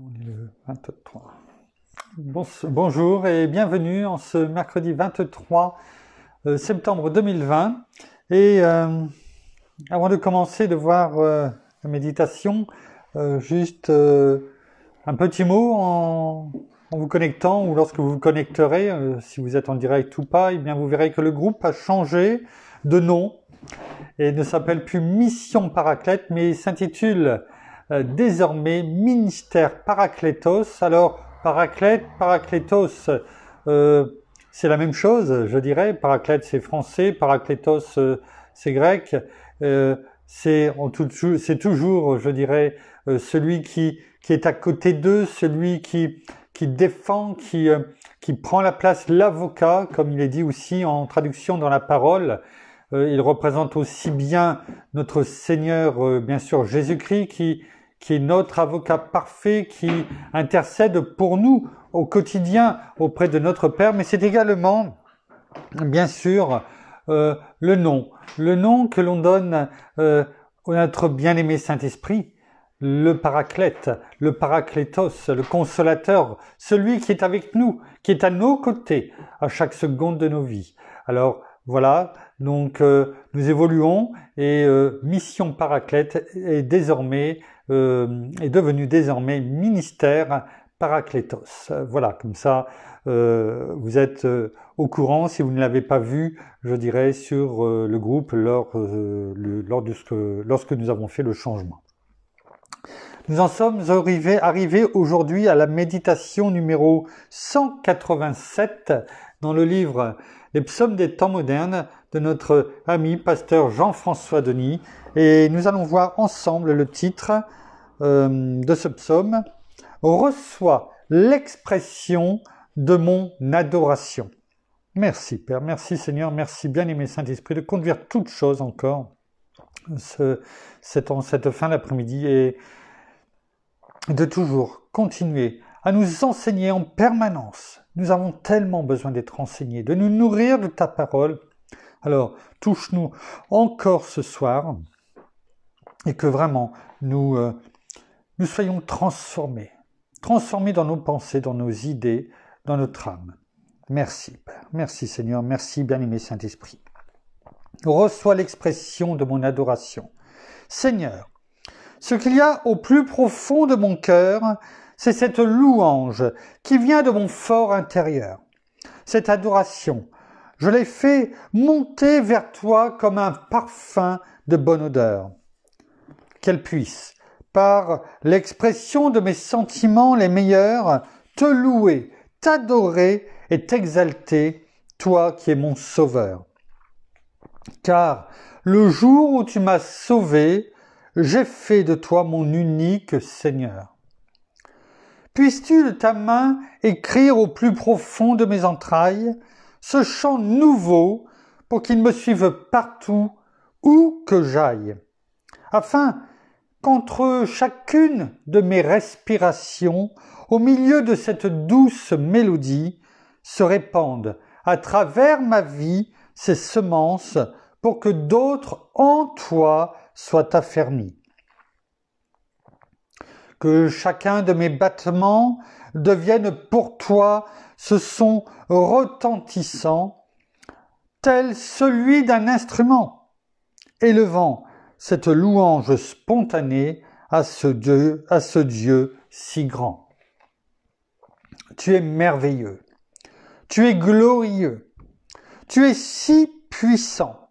On est le 23. bonjour et bienvenue en ce mercredi 23 euh, septembre 2020. Et euh, avant de commencer de voir euh, la méditation, juste un petit mot en, vous connectant ou lorsque vous vous connecterez, si vous êtes en direct ou pas, eh bien vous verrez que le groupe a changé de nom et ne s'appelle plus Mission Paraclette, mais s'intitule euh, désormais ministère Paraclétos. Alors, Paraclète, Paraclétos, euh, c'est la même chose, je dirais. Paraclète, c'est français, Paraclétos, euh, c'est grec. c'est toujours, je dirais, celui qui, qui est à côté d'eux, celui qui, qui défend, qui, qui prend la place l'avocat, comme il est dit aussi en traduction dans la parole. il représente aussi bien notre Seigneur, bien sûr Jésus-Christ, qui qui est notre avocat parfait, qui intercède pour nous au quotidien auprès de notre Père, mais c'est également, bien sûr, euh, le nom, le nom que l'on donne euh, à notre bien-aimé Saint-Esprit, le paraclète, le paraclétos, le consolateur, celui qui est avec nous, qui est à nos côtés à chaque seconde de nos vies. Alors voilà, donc euh, nous évoluons et Mission Paraclète est désormais euh, est devenu désormais ministère Paraclétos. Voilà, comme ça, euh, vous êtes euh, au courant. Si vous ne l'avez pas vu, je dirais, sur le groupe lors, lors de ce lorsque nous avons fait le changement. Nous en sommes arrivés, arrivés aujourd'hui à la méditation numéro 187 dans le livre Les psaumes des temps modernes de notre ami pasteur Jean-François Denis et nous allons voir ensemble le titre euh, de ce psaume Reçois l'expression de mon adoration. Merci Père, merci Seigneur, merci bien-aimé Saint-Esprit de conduire toutes choses encore cette, cette fin d'après-midi et de toujours continuer à nous enseigner en permanence. Nous avons tellement besoin d'être enseignés, de nous nourrir de ta parole alors, touche-nous encore ce soir et que vraiment nous, euh, nous soyons transformés, transformés dans nos pensées, dans nos idées, dans notre âme. Merci, Père. Merci, Seigneur. Merci, bien-aimé Saint-Esprit. Reçois l'expression de mon adoration. Seigneur, ce qu'il y a au plus profond de mon cœur, c'est cette louange qui vient de mon fort intérieur. Cette adoration, je l'ai fait monter vers toi comme un parfum de bonne odeur. Qu'elle puisse, par l'expression de mes sentiments les meilleurs, te louer, t'adorer et t'exalter, toi qui es mon sauveur. Car le jour où tu m'as sauvé, j'ai fait de toi mon unique Seigneur. Puisses-tu de ta main écrire au plus profond de mes entrailles ce chant nouveau pour qu'il me suive partout où que j'aille, afin qu'entre chacune de mes respirations, au milieu de cette douce mélodie, se répandent à travers ma vie ces semences pour que d'autres en toi soient affermis. Que chacun de mes battements devienne pour toi ce son retentissant, tel celui d'un instrument, élevant cette louange spontanée à ce Dieu, à ce Dieu si grand. Tu es merveilleux, tu es glorieux, tu es si puissant,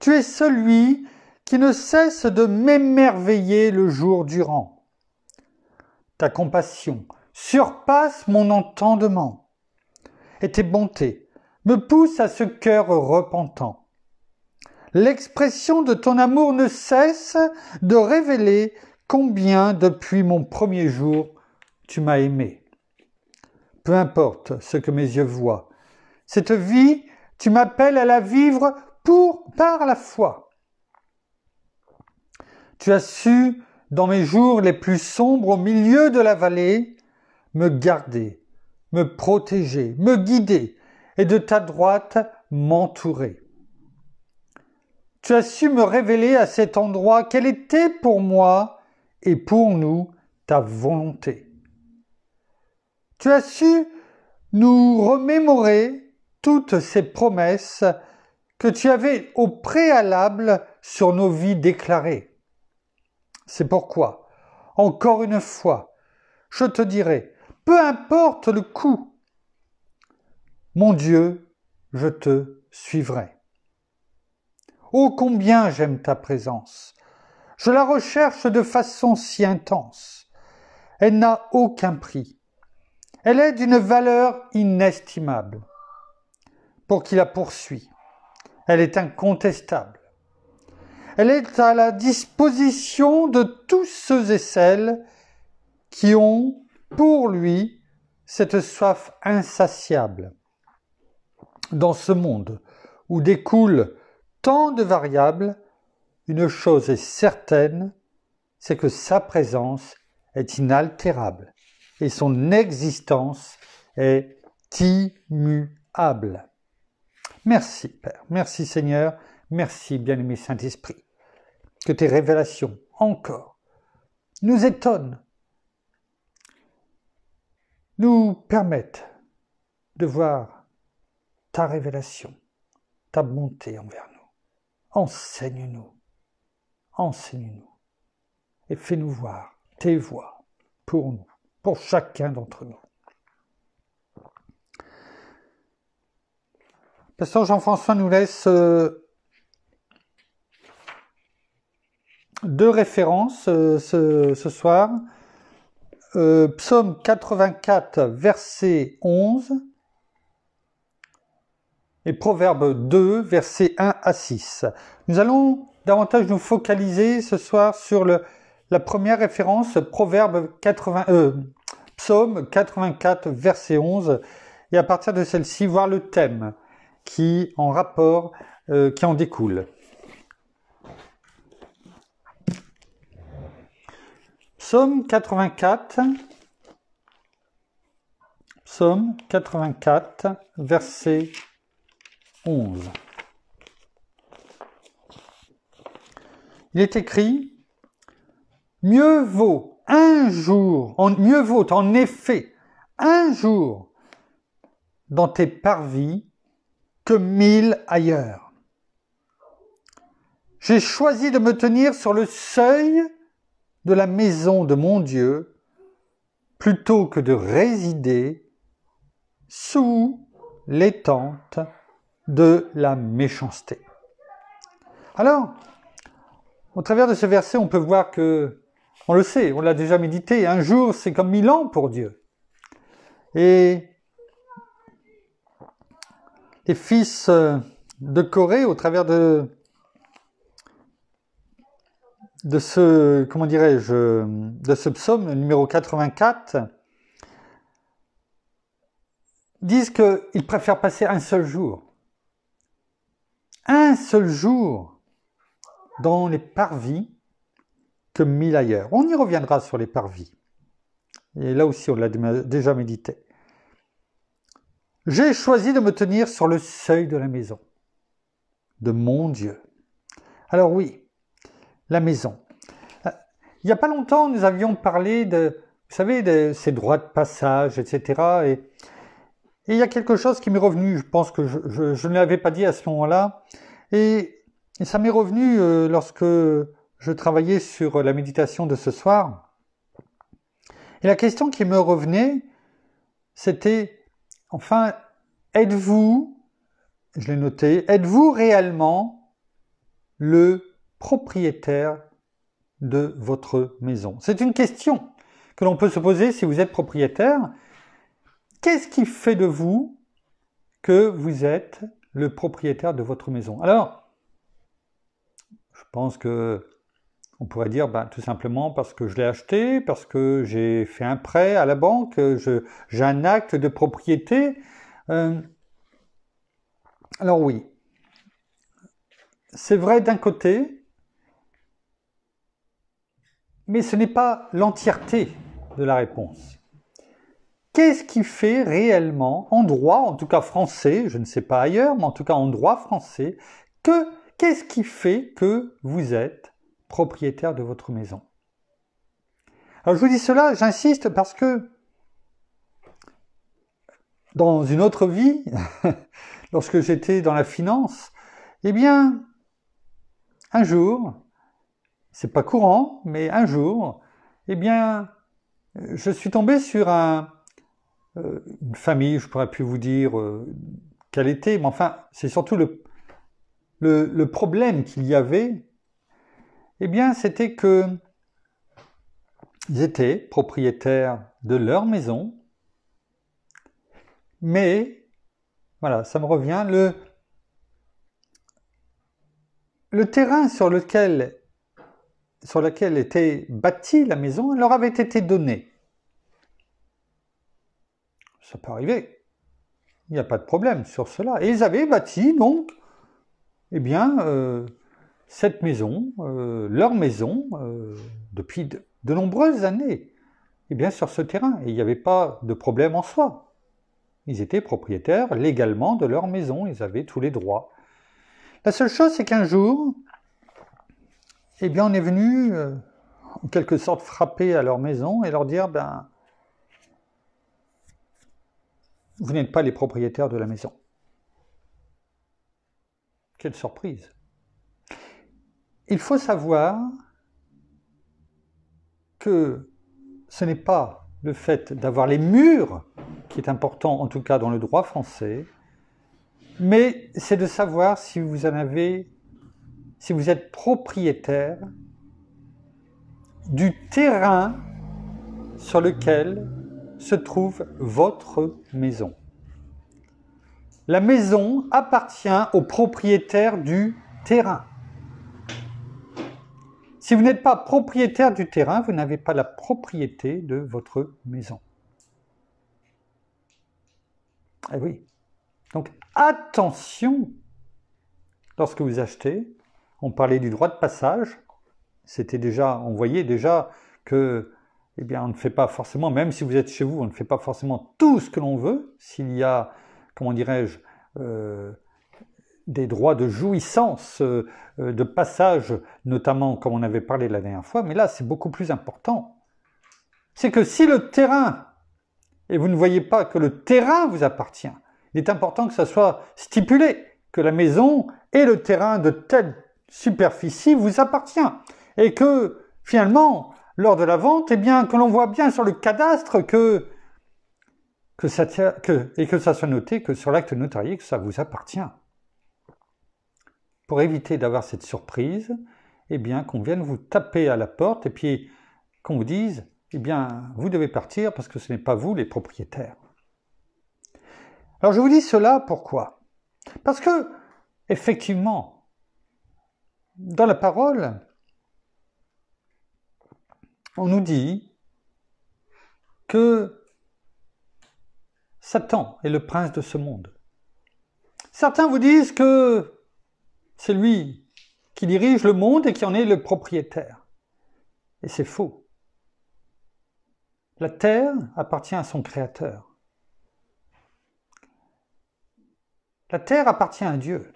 tu es celui qui ne cesse de m'émerveiller le jour durant. Ta compassion, Surpasse mon entendement. Et tes bontés me poussent à ce cœur repentant. L'expression de ton amour ne cesse de révéler combien depuis mon premier jour tu m'as aimé. Peu importe ce que mes yeux voient, cette vie, tu m'appelles à la vivre pour par la foi. Tu as su, dans mes jours les plus sombres, au milieu de la vallée, me garder, me protéger, me guider, et de ta droite m'entourer. Tu as su me révéler à cet endroit quelle était pour moi et pour nous ta volonté. Tu as su nous remémorer toutes ces promesses que tu avais au préalable sur nos vies déclarées. C'est pourquoi, encore une fois, je te dirai, peu importe le coût. Mon Dieu, je te suivrai. Oh combien j'aime ta présence. Je la recherche de façon si intense. Elle n'a aucun prix. Elle est d'une valeur inestimable. Pour qui la poursuit, elle est incontestable. Elle est à la disposition de tous ceux et celles qui ont pour lui cette soif insatiable. Dans ce monde où découlent tant de variables, une chose est certaine, c'est que sa présence est inaltérable et son existence est immuable. Merci Père, merci Seigneur, merci bien-aimé Saint-Esprit, que tes révélations encore nous étonnent nous permettent de voir ta révélation, ta bonté envers nous. Enseigne-nous, enseigne-nous, et fais-nous voir tes voies pour nous, pour chacun d'entre nous. Pasteur Jean-François nous laisse euh, deux références euh, ce, soir. Euh, psaume 84, verset 11 et Proverbe 2, verset 1 à 6. Nous allons davantage nous focaliser ce soir sur la première référence, Proverbe 80, euh, Psaume 84, verset 11, et à partir de celle-ci, voir le thème qui en rapport, euh, qui en découle. Psaume 84, Psaume 84, verset 11. Il est écrit, Mieux vaut un jour, en, mieux vaut en effet un jour dans tes parvis que mille ailleurs. J'ai choisi de me tenir sur le seuil de la maison de mon Dieu plutôt que de résider sous les tentes de la méchanceté. Alors, au travers de ce verset, on peut voir que, on le sait, on l'a déjà médité, un jour c'est comme mille ans pour Dieu. Et les fils de Corée, au travers de de ce, comment dirais-je, de ce psaume numéro 84 disent qu'ils préfèrent passer un seul jour, un seul jour dans les parvis que mille ailleurs. On y reviendra sur les parvis. Et là aussi, on l'a déjà médité. J'ai choisi de me tenir sur le seuil de la maison de mon Dieu. Alors oui, la maison. Euh, il n'y a pas longtemps, nous avions parlé de, vous savez, de ces droits de passage, etc. Et, il y a quelque chose qui m'est revenu, je pense que je, ne l'avais pas dit à ce moment-là, et, ça m'est revenu euh, lorsque je travaillais sur la méditation de ce soir. Et la question qui me revenait, c'était, enfin, êtes-vous, je l'ai noté, êtes-vous réellement le propriétaire de votre maison C'est une question que l'on peut se poser si vous êtes propriétaire. Qu'est-ce qui fait de vous que vous êtes le propriétaire de votre maison Alors, je pense que on pourrait dire ben, tout simplement parce que je l'ai acheté, parce que j'ai fait un prêt à la banque, j'ai un acte de propriété. Euh, alors oui, c'est vrai d'un côté, mais ce n'est pas l'entièreté de la réponse. Qu'est-ce qui fait réellement, en droit, en tout cas français, je ne sais pas ailleurs, mais en tout cas en droit français, que qu'est-ce qui fait que vous êtes propriétaire de votre maison Alors je vous dis cela, j'insiste parce que dans une autre vie, lorsque j'étais dans la finance, eh bien, un jour, c'est pas courant, mais un jour, eh bien, je suis tombé sur un, euh, une famille, je pourrais plus vous dire euh, quelle était, mais enfin, c'est surtout le, problème qu'il y avait, eh bien, c'était que ils étaient propriétaires de leur maison, mais, voilà, ça me revient, le, le terrain sur lequel sur laquelle était bâtie la maison, elle leur avait été donnée. Ça peut arriver. Il n'y a pas de problème sur cela. Et ils avaient bâti donc, eh bien, euh, cette maison, euh, leur maison, euh, depuis de, de, nombreuses années, eh bien, sur ce terrain. Et il n'y avait pas de problème en soi. Ils étaient propriétaires légalement de leur maison, ils avaient tous les droits. La seule chose, c'est qu'un jour, eh bien, on est venu, euh, en quelque sorte, frapper à leur maison et leur dire, ben, vous n'êtes pas les propriétaires de la maison. Quelle surprise. Il faut savoir que ce n'est pas le fait d'avoir les murs qui est important, en tout cas dans le droit français, mais c'est de savoir si vous en avez si vous êtes propriétaire du terrain sur lequel se trouve votre maison. La maison appartient au propriétaire du terrain. Si vous n'êtes pas propriétaire du terrain, vous n'avez pas la propriété de votre maison. Eh oui. Donc attention lorsque vous achetez on parlait du droit de passage. C'était déjà, on voyait déjà que, eh bien, on ne fait pas forcément, même si vous êtes chez vous, on ne fait pas forcément tout ce que l'on veut. S'il y a, comment dirais-je, euh, des droits de jouissance, euh, de passage, notamment comme on avait parlé la dernière fois, mais là c'est beaucoup plus important. C'est que si le terrain, et vous ne voyez pas que le terrain vous appartient, il est important que ça soit stipulé, que la maison est le terrain de telle superficie vous appartient. Et que finalement, lors de la vente, et eh bien, que l'on voit bien sur le cadastre que, que ça que, et que ça soit noté que sur l'acte notarié, que ça vous appartient. Pour éviter d'avoir cette surprise, et eh bien, qu'on vienne vous taper à la porte et puis qu'on vous dise, et eh bien, vous devez partir parce que ce n'est pas vous les propriétaires. Alors, je vous dis cela pourquoi Parce que, effectivement, dans la parole, on nous dit que Satan est le prince de ce monde. Certains vous disent que c'est lui qui dirige le monde et qui en est le propriétaire. Et c'est faux. La terre appartient à son créateur. La terre appartient à Dieu.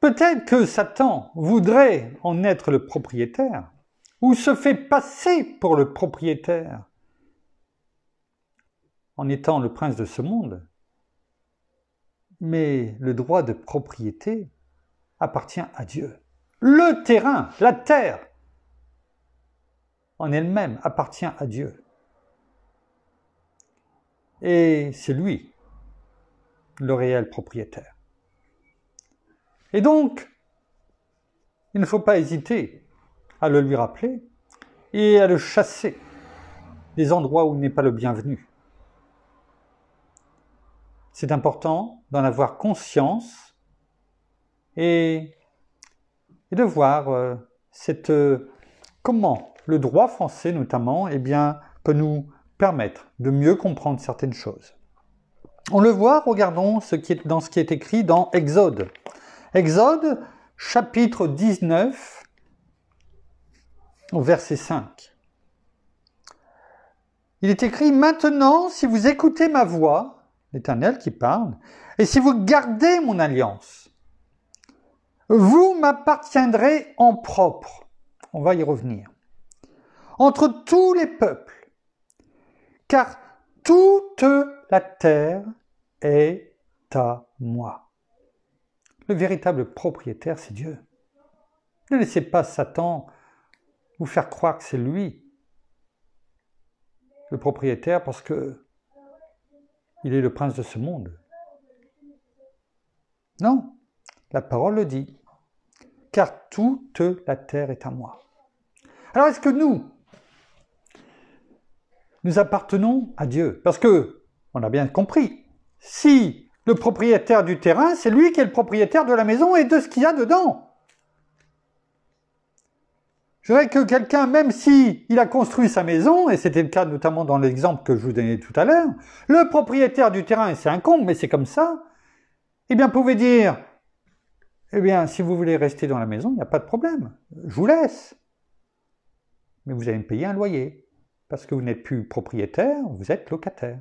Peut-être que Satan voudrait en être le propriétaire, ou se fait passer pour le propriétaire, en étant le prince de ce monde. Mais le droit de propriété appartient à Dieu. Le terrain, la terre, en elle-même appartient à Dieu. Et c'est lui, le réel propriétaire. Et donc, il ne faut pas hésiter à le lui rappeler et à le chasser des endroits où il n'est pas le bienvenu. C'est important d'en avoir conscience et, de voir euh, euh, comment le droit français notamment eh peut nous permettre de mieux comprendre certaines choses. On le voit, regardons dans ce qui est écrit dans Exode. Exode chapitre 19 verset 5. Il est écrit, Maintenant, si vous écoutez ma voix, l'Éternel qui parle, et si vous gardez mon alliance, vous m'appartiendrez en propre, on va y revenir, entre tous les peuples, car toute la terre est à moi. Le véritable propriétaire, c'est Dieu. Ne laissez pas Satan vous faire croire que c'est lui le propriétaire parce que il est le prince de ce monde. Non, la parole le dit. Car toute la terre est à moi. Alors est-ce que nous, nous appartenons à Dieu Parce que, on a bien compris, si le propriétaire du terrain, c'est lui qui est le propriétaire de la maison et de ce qu'il y a dedans. Je dirais que quelqu'un, même si il a construit sa maison, et c'était le cas notamment dans l'exemple que je vous donnais tout à l'heure, le propriétaire du terrain, c'est un con, mais c'est comme ça, eh bien, pouvez dire, eh bien, si vous voulez rester dans la maison, il n'y a pas de problème, je vous laisse. Mais vous allez me payer un loyer, parce que vous n'êtes plus propriétaire, vous êtes locataire.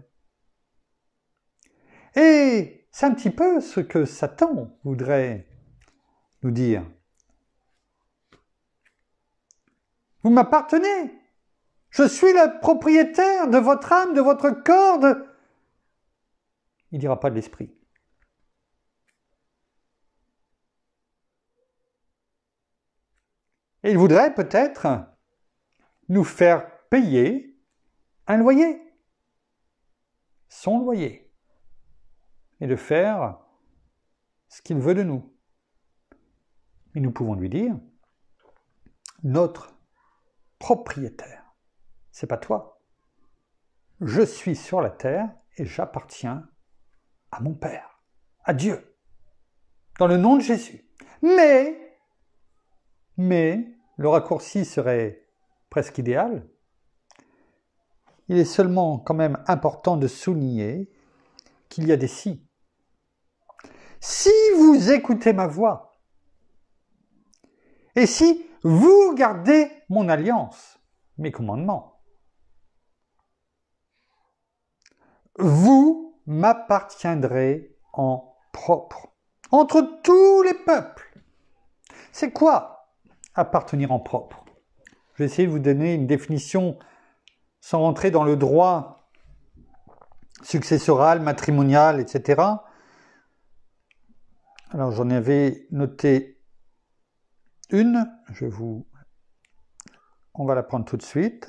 Et c'est un petit peu ce que Satan voudrait nous dire. Vous m'appartenez. Je suis le propriétaire de votre âme, de votre corps. Il ne dira pas de l'esprit. Et il voudrait peut-être nous faire payer un loyer. Son loyer et de faire ce qu'il veut de nous. Et nous pouvons lui dire, notre propriétaire, c'est pas toi. Je suis sur la terre et j'appartiens à mon Père, à Dieu, dans le nom de Jésus. Mais, mais, le raccourci serait presque idéal. Il est seulement quand même important de souligner qu'il y a des si si vous écoutez ma voix, et si vous gardez mon alliance, mes commandements, vous m'appartiendrez en propre, entre tous les peuples. C'est quoi appartenir en propre Je vais essayer de vous donner une définition sans rentrer dans le droit successoral, matrimonial, etc. Alors j'en avais noté une, je vous... on va la prendre tout de suite.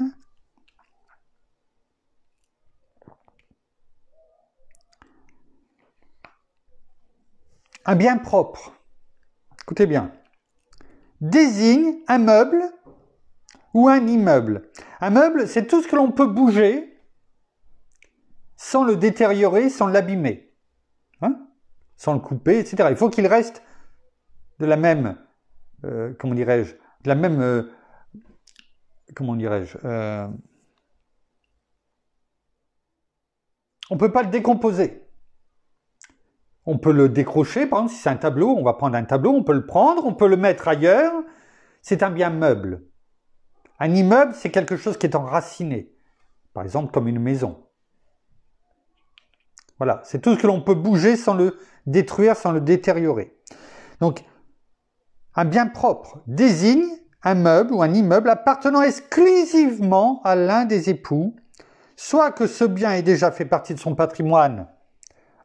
Un bien propre, écoutez bien, désigne un meuble ou un immeuble. Un meuble, c'est tout ce que l'on peut bouger sans le détériorer, sans l'abîmer sans le couper, etc. Il faut qu'il reste de la même, euh, comment dirais-je, de la même, euh, comment dirais-je, euh, on ne peut pas le décomposer. On peut le décrocher, par exemple, si c'est un tableau, on va prendre un tableau, on peut le prendre, on peut le mettre ailleurs. C'est un bien meuble. Un immeuble, c'est quelque chose qui est enraciné, par exemple comme une maison. Voilà, c'est tout ce que l'on peut bouger sans le détruire, sans le détériorer. Donc, un bien propre désigne un meuble ou un immeuble appartenant exclusivement à l'un des époux, soit que ce bien ait déjà fait partie de son patrimoine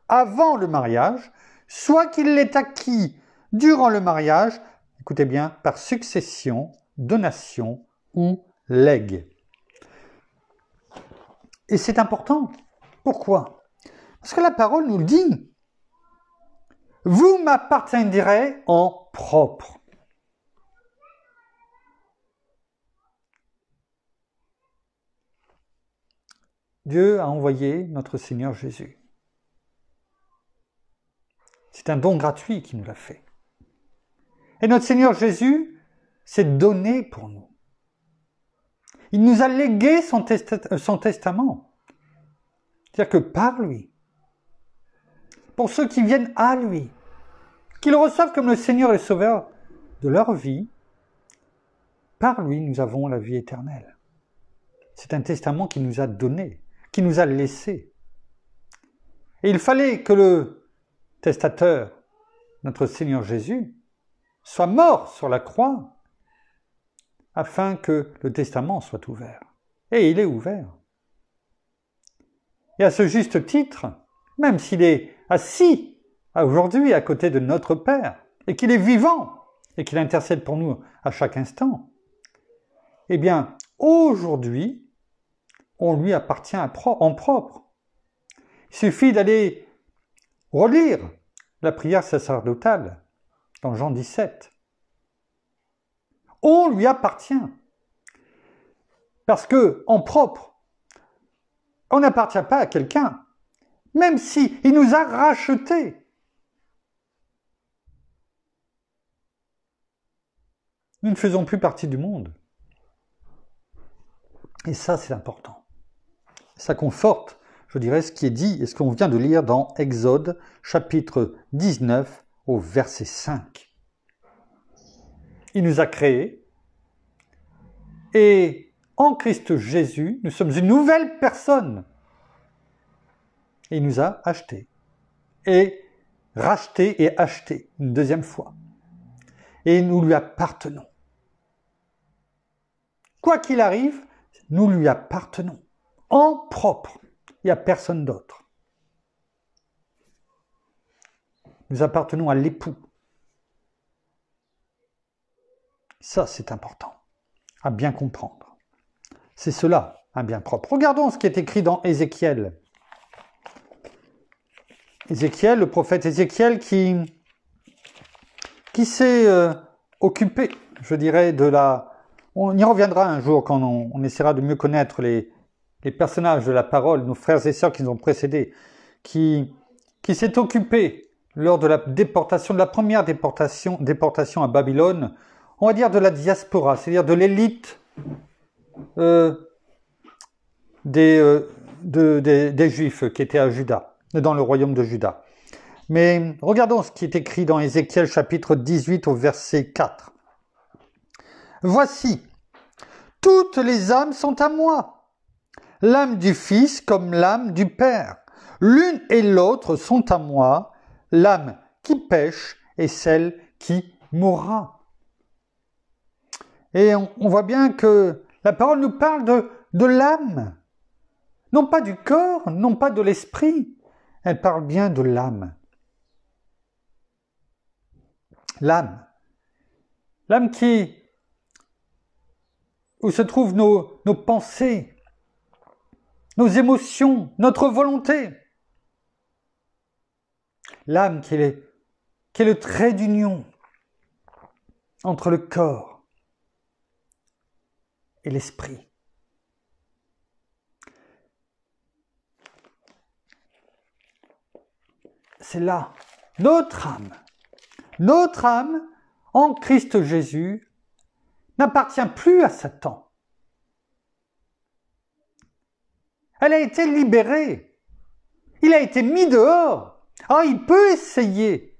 avant le mariage, soit qu'il l'ait acquis durant le mariage, écoutez bien, par succession, donation ou legs. Et c'est important. Pourquoi parce que la parole nous le dit. Vous m'appartiendrez en propre. Dieu a envoyé notre Seigneur Jésus. C'est un don gratuit qu'il nous l'a fait. Et notre Seigneur Jésus s'est donné pour nous. Il nous a légué son, son testament. C'est-à-dire que par lui, pour ceux qui viennent à lui, qu'ils reçoivent comme le Seigneur et Sauveur de leur vie. Par lui, nous avons la vie éternelle. C'est un testament qu'il nous a donné, qu'il nous a laissé. Et il fallait que le testateur, notre Seigneur Jésus, soit mort sur la croix afin que le testament soit ouvert. Et il est ouvert. Et à ce juste titre, même s'il est assis ah ah, aujourd'hui à côté de notre Père, et qu'il est vivant, et qu'il intercède pour nous à chaque instant, eh bien, aujourd'hui, on lui appartient en propre. Il suffit d'aller relire la prière sacerdotale dans Jean 17. On lui appartient. Parce que, en propre, on n'appartient pas à quelqu'un, même si il nous a rachetés. Nous ne faisons plus partie du monde. Et ça, c'est important. Ça conforte, je dirais, ce qui est dit et ce qu'on vient de lire dans Exode chapitre 19 au verset 5. Il nous a créés et en Christ Jésus, nous sommes une nouvelle personne il nous a achetés. Et rachetés et achetés une deuxième fois. Et nous lui appartenons. Quoi qu'il arrive, nous lui appartenons. En propre. Il n'y a personne d'autre. Nous appartenons à l'époux. Ça, c'est important à bien comprendre. C'est cela, un bien propre. Regardons ce qui est écrit dans Ézéchiel Ézéchiel, le prophète Ézéchiel qui, qui s'est euh, occupé, je dirais, de la... On y reviendra un jour quand on, essaiera de mieux connaître les, les, personnages de la parole, nos frères et sœurs qui nous ont précédés, qui, qui s'est occupé lors de la déportation, de la première déportation, déportation à Babylone, on va dire de la diaspora, c'est-à-dire de l'élite euh, des, euh, des, des Juifs qui étaient à Juda dans le royaume de Juda. Mais regardons ce qui est écrit dans Ézéchiel chapitre 18 au verset 4. Voici, toutes les âmes sont à moi, l'âme du Fils comme l'âme du Père. L'une et l'autre sont à moi, l'âme qui pêche et celle qui mourra. Et on, on voit bien que la parole nous parle de, de l'âme, non pas du corps, non pas de l'esprit, elle parle bien de l'âme. L'âme. L'âme qui, où se trouvent nos, pensées, nos émotions, notre volonté. L'âme qui est, qui est le trait d'union entre le corps et l'esprit. c'est là, notre âme. Notre âme, en Christ Jésus, n'appartient plus à Satan. Elle a été libérée. Il a été mis dehors. Ah, il peut essayer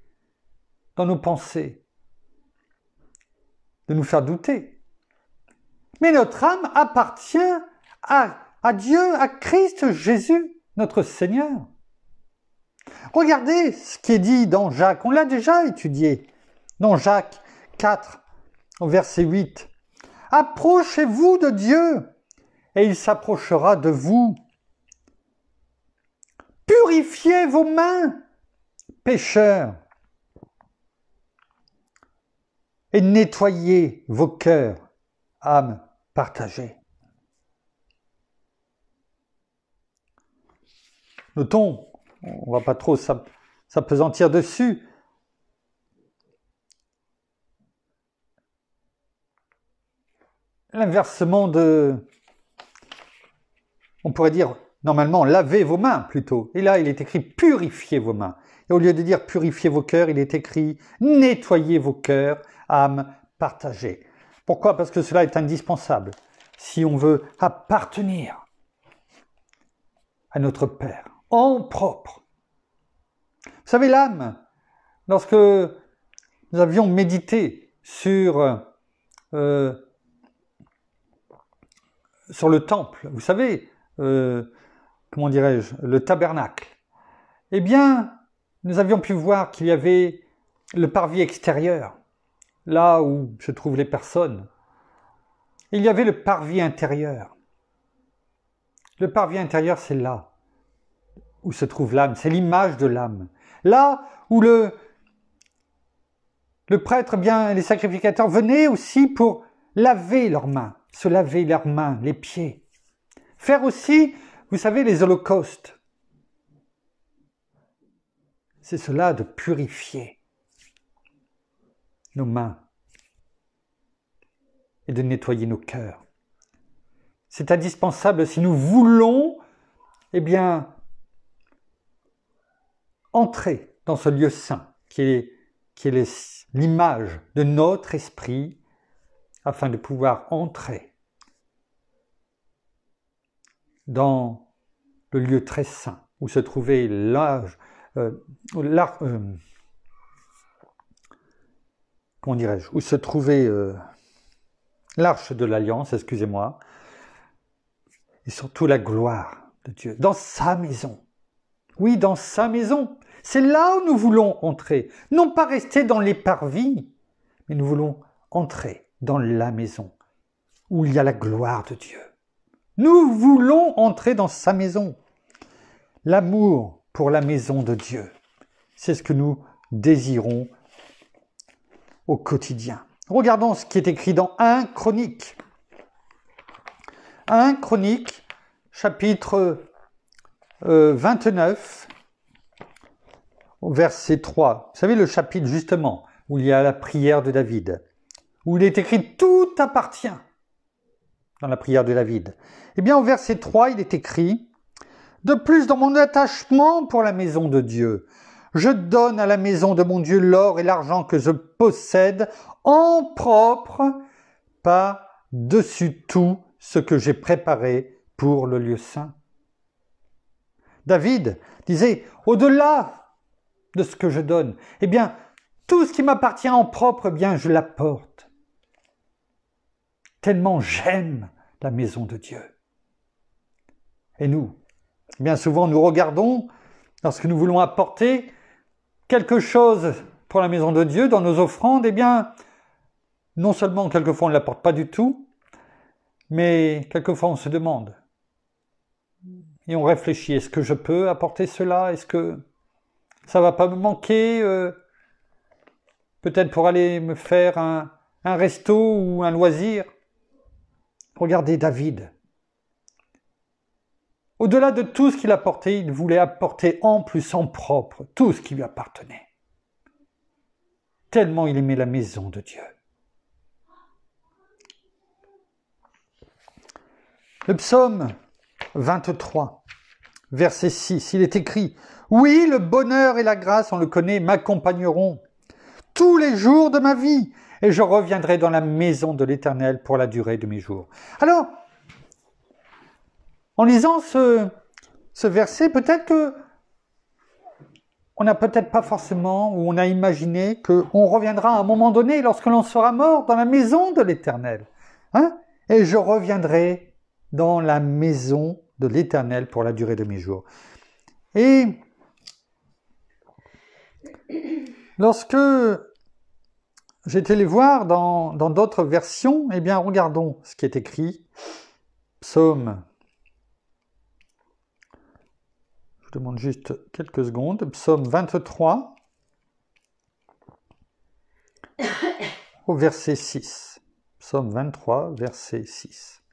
dans nos pensées de nous faire douter. Mais notre âme appartient à, à Dieu, à Christ Jésus, notre Seigneur. Regardez ce qui est dit dans Jacques. On l'a déjà étudié. Dans Jacques 4, verset 8. Approchez-vous de Dieu et il s'approchera de vous. Purifiez vos mains, pécheurs, et nettoyez vos cœurs, âmes partagées. Notons on va pas trop s'apesantir dessus. L'inversement de... On pourrait dire, normalement, lavez vos mains plutôt. Et là, il est écrit purifiez vos mains. Et au lieu de dire purifiez vos cœurs, il est écrit nettoyez vos cœurs, âme partagée. Pourquoi Parce que cela est indispensable si on veut appartenir à notre Père propre. Vous savez, l'âme, lorsque nous avions médité sur, euh, sur le temple, vous savez, euh, comment dirais-je, le tabernacle, eh bien, nous avions pu voir qu'il y avait le parvis extérieur, là où se trouvent les personnes. Il y avait le parvis intérieur. Le parvis intérieur, c'est là où se trouve l'âme, c'est l'image de l'âme. Là où le, le prêtre, eh bien, les sacrificateurs venaient aussi pour laver leurs mains, se laver leurs mains, les pieds. Faire aussi, vous savez, les holocaustes. C'est cela de purifier nos mains et de nettoyer nos cœurs. C'est indispensable si nous voulons, eh bien, entrer dans ce lieu saint qui est, qui est l'image de notre esprit afin de pouvoir entrer dans le lieu très saint où se trouvait l'âge, euh, euh, dirais-je, où se trouvait euh, l'arche de l'alliance, excusez-moi, et surtout la gloire de Dieu, dans sa maison. Oui, dans sa maison. C'est là où nous voulons entrer. Non pas rester dans les parvis, mais nous voulons entrer dans la maison où il y a la gloire de Dieu. Nous voulons entrer dans sa maison. L'amour pour la maison de Dieu, c'est ce que nous désirons au quotidien. Regardons ce qui est écrit dans 1 Chronique. 1 Chronique, chapitre 29, euh, verset 3, vous savez le chapitre justement où il y a la prière de David, où il est écrit Tout appartient dans la prière de David. Eh bien, au verset 3, il est écrit De plus, dans mon attachement pour la maison de Dieu, je donne à la maison de mon Dieu l'or et l'argent que je possède en propre par-dessus tout ce que j'ai préparé pour le lieu saint. David disait, au-delà de ce que je donne. Eh bien, tout ce qui m'appartient en propre, eh bien, je l'apporte. Tellement j'aime la maison de Dieu. Et nous, eh bien souvent, nous regardons, lorsque nous voulons apporter quelque chose pour la maison de Dieu dans nos offrandes, eh bien, non seulement quelquefois on ne l'apporte pas du tout, mais quelquefois on se demande et on réfléchit, est-ce que je peux apporter cela Est-ce que ça va pas me manquer. Euh, peut-être pour aller me faire un, un resto ou un loisir. Regardez David. Au-delà de tout ce qu'il apportait, il voulait apporter en plus en propre tout ce qui lui appartenait. Tellement il aimait la maison de Dieu. Le psaume 23, verset 6, il est écrit oui, le bonheur et la grâce, on le connaît, m'accompagneront tous les jours de ma vie, et je reviendrai dans la maison de l'Éternel pour la durée de mes jours. Alors, en lisant ce, verset, peut-être on n'a peut-être pas forcément ou on a imaginé qu'on reviendra à un moment donné lorsque l'on sera mort dans la maison de l'Éternel. Hein et je reviendrai dans la maison de l'Éternel pour la durée de mes jours. Et Lorsque j'étais les voir dans d'autres versions, eh bien regardons ce qui est écrit. Psaume. Je demande juste quelques secondes. Psaume 23 au verset 6. Psaume 23, verset 6.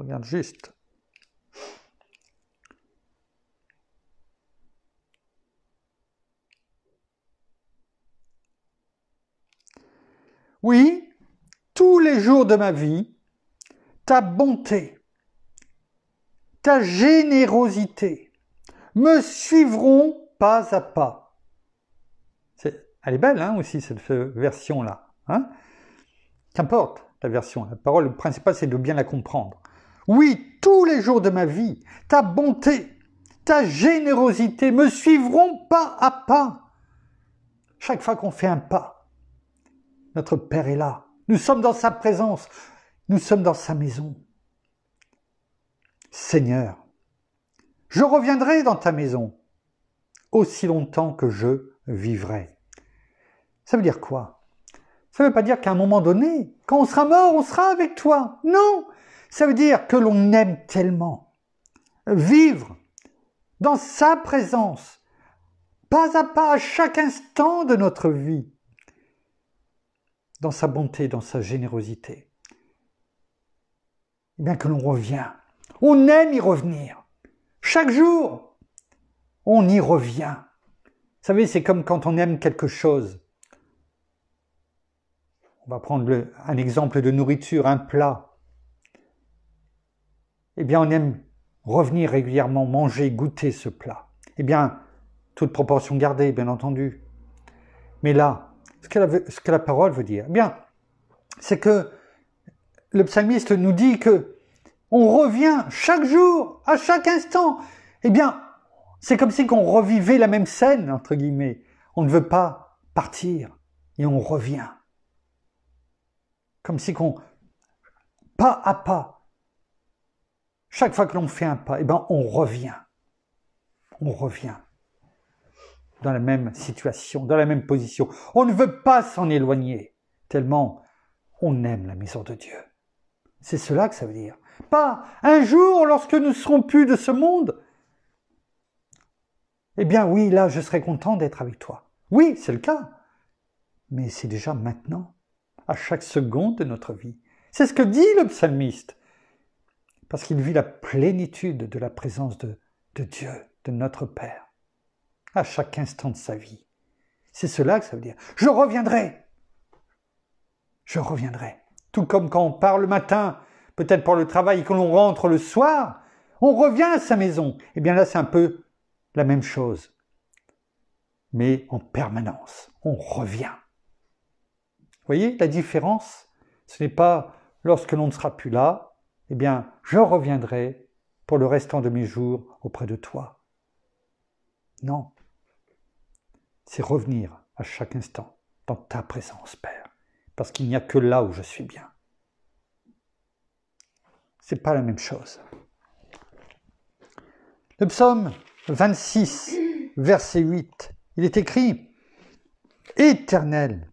regarde juste. Oui, tous les jours de ma vie, ta bonté, ta générosité me suivront pas à pas. C'est, elle est belle hein, aussi, cette version-là. Hein. Qu'importe la version, la parole principale c'est de bien la comprendre. Oui, tous les jours de ma vie, ta bonté, ta générosité me suivront pas à pas. Chaque fois qu'on fait un pas, notre Père est là. Nous sommes dans sa présence. Nous sommes dans sa maison. Seigneur, je reviendrai dans ta maison aussi longtemps que je vivrai. Ça veut dire quoi Ça ne veut pas dire qu'à un moment donné, quand on sera mort, on sera avec toi. Non, ça veut dire que l'on aime tellement. Vivre dans sa présence, pas à pas, à chaque instant de notre vie, dans sa bonté, dans sa générosité. Et eh bien que l'on revient, on aime y revenir. Chaque jour, on y revient. Vous savez, c'est comme quand on aime quelque chose. On va prendre un exemple de nourriture, un plat eh bien, on aime revenir régulièrement manger, goûter ce plat. Eh bien, toute proportion gardée, bien entendu. Mais là, ce que la, parole veut dire, eh bien, c'est que le psalmiste nous dit que on revient chaque jour, à chaque instant. Eh bien, c'est comme si qu'on revivait la même scène, entre guillemets. On ne veut pas partir et on revient. Comme si on, pas à pas, chaque fois que l'on fait un pas, eh ben, on revient. On revient dans la même situation, dans la même position. On ne veut pas s'en éloigner, tellement on aime la maison de Dieu. C'est cela que ça veut dire. Pas un jour, lorsque nous ne serons plus de ce monde, eh bien oui, là, je serai content d'être avec toi. Oui, c'est le cas. Mais c'est déjà maintenant, à chaque seconde de notre vie. C'est ce que dit le psalmiste parce qu'il vit la plénitude de la présence de, Dieu, de notre Père, à chaque instant de sa vie. C'est cela que ça veut dire. Je reviendrai. Je reviendrai. Tout comme quand on part le matin, peut-être pour le travail, et que l'on rentre le soir, on revient à sa maison. Eh bien là, c'est un peu la même chose. Mais en permanence, on revient. Vous voyez la différence Ce n'est pas lorsque l'on ne sera plus là, eh bien, je reviendrai pour le restant de mes jours auprès de toi. Non. C'est revenir à chaque instant dans ta présence, Père, parce qu'il n'y a que là où je suis bien. C'est pas la même chose. Le psaume 26, verset 8, il est écrit Éternel,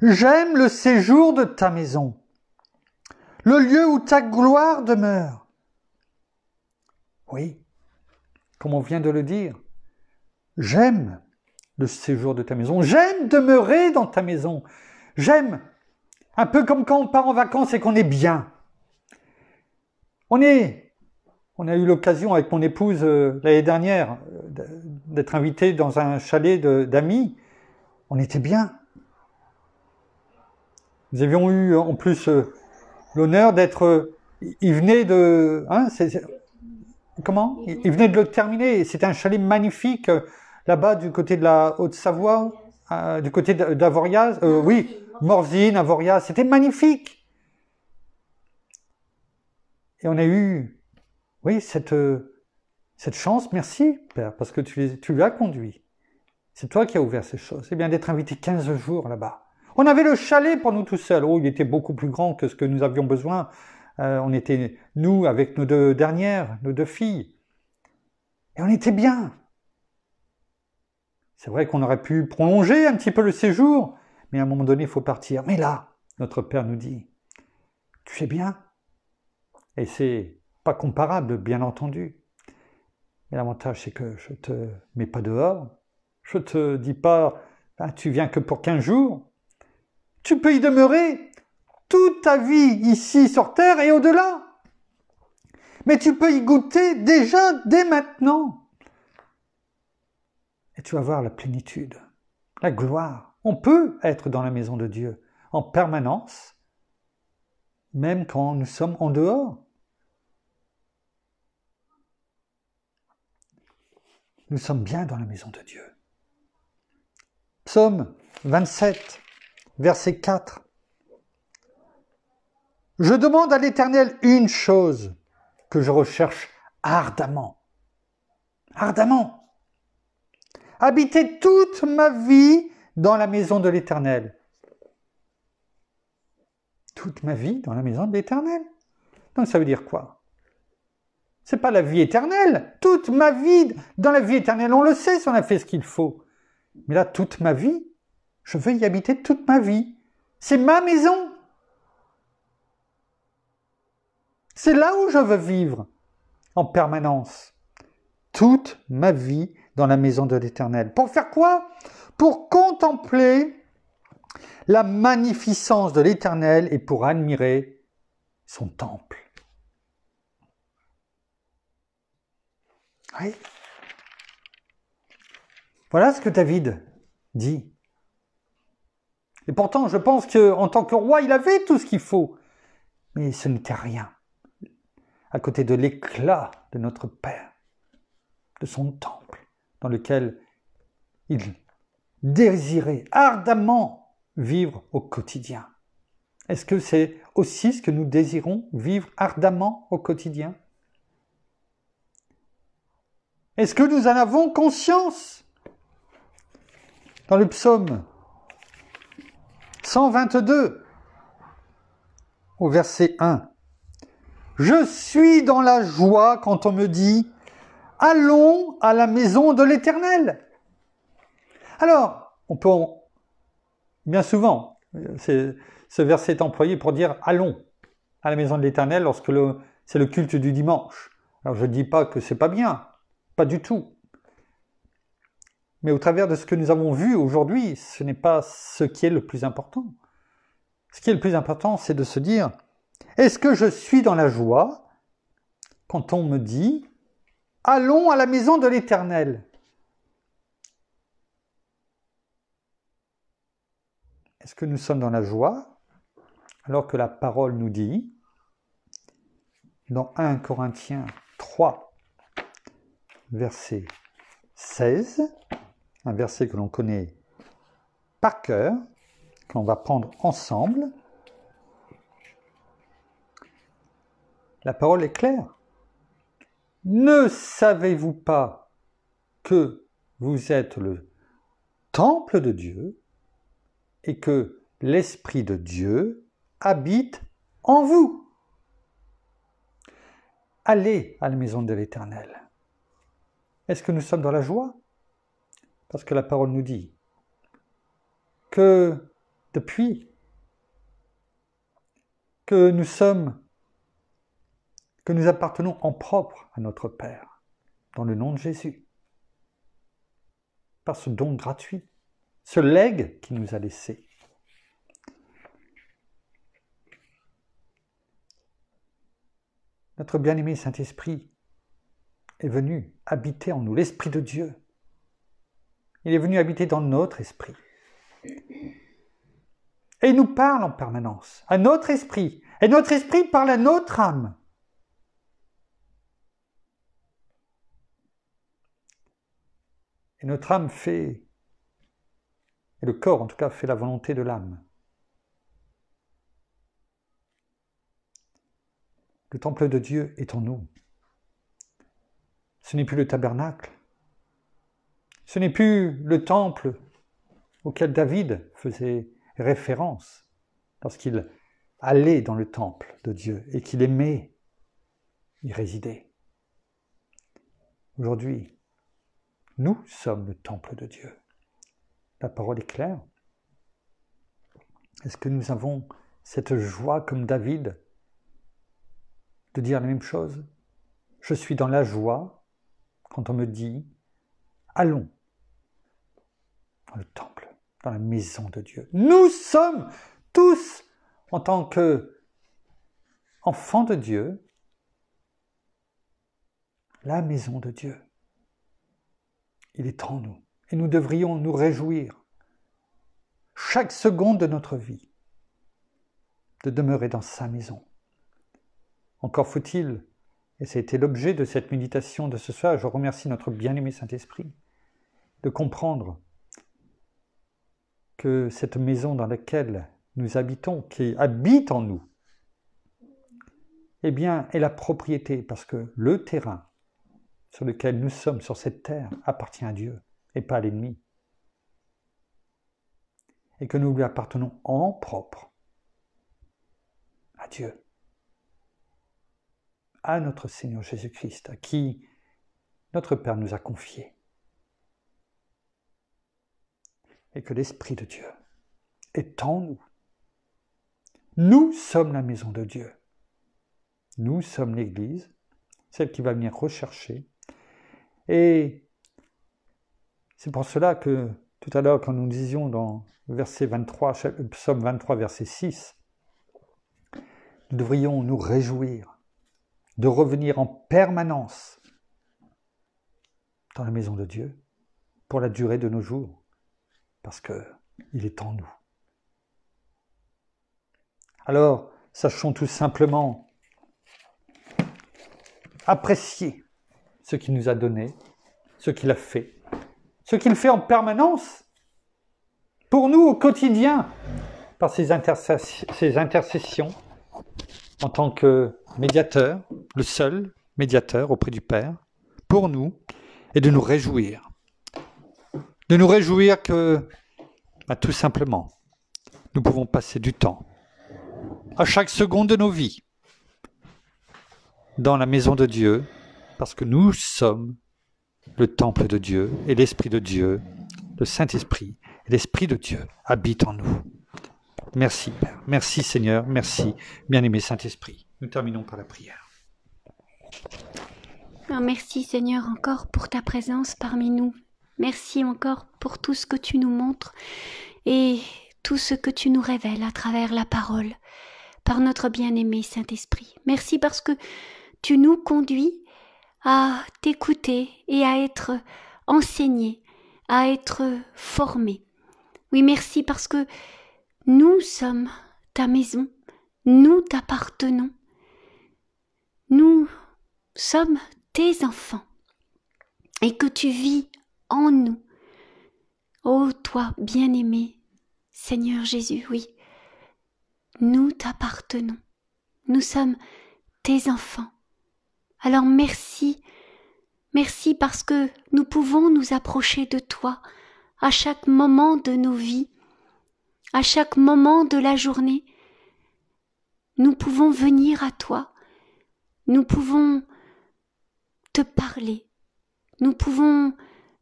j'aime le séjour de ta maison le lieu où ta gloire demeure. Oui, comme on vient de le dire, j'aime le séjour de ta maison, j'aime demeurer dans ta maison, j'aime, un peu comme quand on part en vacances et qu'on est bien. On est, on a eu l'occasion avec mon épouse euh, l'année dernière euh, d'être invité dans un chalet d'amis, on était bien. Nous avions eu en plus euh, l'honneur d'être. Il venait de. Hein, comment il, venait de le terminer. C'était un chalet magnifique euh, là-bas du côté de la Haute-Savoie, euh, du côté d'Avoriaz. Euh, oui, Morzine, Avoriaz. C'était magnifique. Et on a eu, oui, cette, cette chance. Merci, Père, parce que tu, tu l'as conduit. C'est toi qui as ouvert ces choses. C'est bien, d'être invité 15 jours là-bas. On avait le chalet pour nous tout seuls. Oh, il était beaucoup plus grand que ce que nous avions besoin. Euh, on était, nous, avec nos deux dernières, nos deux filles. Et on était bien. C'est vrai qu'on aurait pu prolonger un petit peu le séjour, mais à un moment donné, il faut partir. Mais là, notre Père nous dit, tu es bien. Et c'est pas comparable, bien entendu. Mais l'avantage, c'est que je te mets pas dehors. Je te dis pas, ah, tu viens que pour 15 jours tu peux y demeurer toute ta vie ici sur Terre et au-delà. Mais tu peux y goûter déjà dès maintenant. Et tu vas voir la plénitude, la gloire. On peut être dans la maison de Dieu en permanence, même quand nous sommes en dehors. Nous sommes bien dans la maison de Dieu. Psaume 27, verset 4. Je demande à l'Éternel une chose que je recherche ardemment. Ardemment. Habiter toute ma vie dans la maison de l'Éternel. Toute ma vie dans la maison de l'Éternel. Donc ça veut dire quoi C'est pas la vie éternelle. Toute ma vie dans la vie éternelle, on le sait si on a fait ce qu'il faut. Mais là, toute ma vie, je veux y habiter toute ma vie. C'est ma maison. C'est là où je veux vivre en permanence. Toute ma vie dans la maison de l'Éternel. Pour faire quoi Pour contempler la magnificence de l'Éternel et pour admirer son temple. Voilà ce que David dit. Et pourtant, je pense qu'en tant que roi, il avait tout ce qu'il faut. Mais ce n'était rien à côté de l'éclat de notre Père, de son temple, dans lequel il désirait ardemment vivre au quotidien. Est-ce que c'est aussi ce que nous désirons vivre ardemment au quotidien Est-ce que nous en avons conscience Dans le psaume 122 au verset 1. Je suis dans la joie quand on me dit Allons à la maison de l'Éternel. Alors, on peut bien souvent, ce verset est employé pour dire Allons à la maison de l'Éternel lorsque le... c'est le culte du dimanche. Alors je ne dis pas que c'est pas bien, pas du tout. Mais au travers de ce que nous avons vu aujourd'hui, ce n'est pas ce qui est le plus important. Ce qui est le plus important, c'est de se dire, est-ce que je suis dans la joie quand on me dit, allons à la maison de l'Éternel Est-ce que nous sommes dans la joie alors que la parole nous dit, dans 1 Corinthiens 3, verset 16, un verset que l'on connaît par cœur, que l'on va prendre ensemble. La parole est claire. Ne savez-vous pas que vous êtes le temple de Dieu et que l'Esprit de Dieu habite en vous Allez à la maison de l'Éternel. Est-ce que nous sommes dans la joie parce que la parole nous dit que depuis que nous sommes, que nous appartenons en propre à notre Père, dans le nom de Jésus, par ce don gratuit, ce legs qu'il nous a laissé. Notre bien-aimé Saint-Esprit est venu habiter en nous l'Esprit de Dieu il est venu habiter dans notre esprit. Et il nous parle en permanence, à notre esprit. Et notre esprit parle à notre âme. Et notre âme fait, et le corps en tout cas fait la volonté de l'âme. Le temple de Dieu est en nous. Ce n'est plus le tabernacle, ce n'est plus le temple auquel David faisait référence lorsqu'il allait dans le temple de Dieu et qu'il aimait y résider. Aujourd'hui, nous sommes le temple de Dieu. La parole est claire. Est-ce que nous avons cette joie comme David de dire la même chose Je suis dans la joie quand on me dit Allons dans le temple, dans la maison de Dieu. Nous sommes tous, en tant que enfants de Dieu, la maison de Dieu. Il est en nous et nous devrions nous réjouir chaque seconde de notre vie de demeurer dans sa maison. Encore faut-il, et ça été l'objet de cette méditation de ce soir, je remercie notre bien-aimé Saint-Esprit, de comprendre que cette maison dans laquelle nous habitons, qui habite en nous, eh bien, est la propriété, parce que le terrain sur lequel nous sommes, sur cette terre, appartient à Dieu et pas à l'ennemi. Et que nous lui appartenons en propre à Dieu, à notre Seigneur Jésus-Christ, à qui notre Père nous a confiés. et que l'Esprit de Dieu est en nous. Nous sommes la maison de Dieu. Nous sommes l'Église, celle qui va venir rechercher. Et c'est pour cela que tout à l'heure, quand nous disions dans verset 23, euh, psaume 23, verset 6, nous devrions nous réjouir de revenir en permanence dans la maison de Dieu pour la durée de nos jours parce qu'il est en nous. Alors, sachons tout simplement apprécier ce qu'il nous a donné, ce qu'il a fait, ce qu'il fait en permanence pour nous au quotidien par ses, intercessions en tant que médiateur, le seul médiateur auprès du Père, pour nous, et de nous réjouir de nous réjouir que, bah, tout simplement, nous pouvons passer du temps, à chaque seconde de nos vies, dans la maison de Dieu, parce que nous sommes le temple de Dieu et l'Esprit de Dieu, le Saint-Esprit et l'Esprit de Dieu habite en nous. Merci Père, merci Seigneur, merci bien-aimé Saint-Esprit. Nous terminons par la prière. Merci Seigneur encore pour ta présence parmi nous. Merci encore pour tout ce que tu nous montres et tout ce que tu nous révèles à travers la parole, par notre bien-aimé Saint-Esprit. Merci parce que tu nous conduis à t'écouter et à être enseigné, à être formé. Oui, merci parce que nous sommes ta maison, nous t'appartenons, nous sommes tes enfants et que tu vis en nous. Ô toi bien-aimé, Seigneur Jésus, oui, nous t'appartenons, nous sommes tes enfants. Alors merci, merci parce que nous pouvons nous approcher de toi à chaque moment de nos vies, à chaque moment de la journée. Nous pouvons venir à toi, nous pouvons te parler, nous pouvons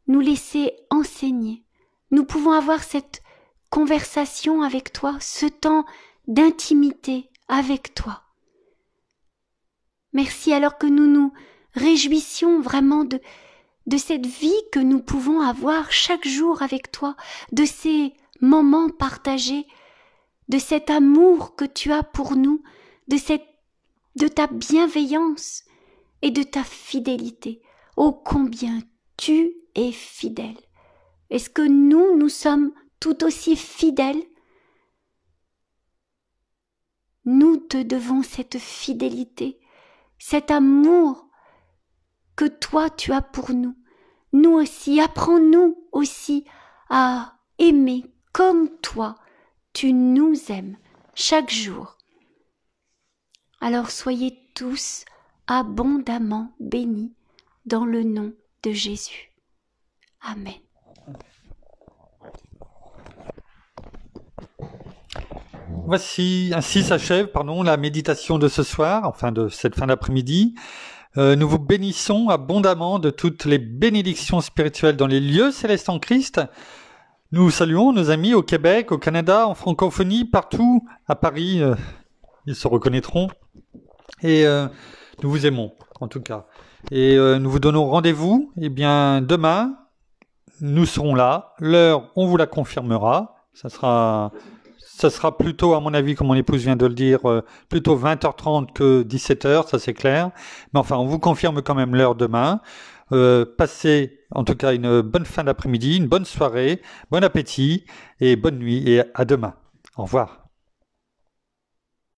nous laisser enseigner. Nous pouvons avoir cette conversation avec toi, ce temps d'intimité avec toi. Merci alors que nous nous réjouissions vraiment de, de cette vie que nous pouvons avoir chaque jour avec toi, de ces moments partagés, de cet amour que tu as pour nous, de cette de ta bienveillance et de ta fidélité. Oh combien tu es fidèle Est-ce que nous, nous sommes tout aussi fidèles Nous te devons cette fidélité, cet amour que toi tu as pour nous. Nous aussi, apprends-nous aussi à aimer comme toi tu nous aimes chaque jour. Alors soyez tous abondamment bénis dans le nom de Jésus. Amen. Voici, ainsi s'achève, pardon, la méditation de ce soir, enfin de cette fin d'après-midi. Euh, nous vous bénissons abondamment de toutes les bénédictions spirituelles dans les lieux célestes en Christ. Nous saluons nos amis au Québec, au Canada, en francophonie, partout, à Paris, euh, ils se reconnaîtront. Et euh, nous vous aimons, en tout cas. Et euh, nous vous donnons rendez-vous, eh bien, demain, nous serons là. L'heure, on vous la confirmera. Ça sera, ça sera plutôt, à mon avis, comme mon épouse vient de le dire, euh, plutôt 20h30 que 17h, ça c'est clair. Mais enfin, on vous confirme quand même l'heure demain. Euh, passez en tout cas une bonne fin d'après-midi, une bonne soirée, bon appétit et bonne nuit et à demain. Au revoir.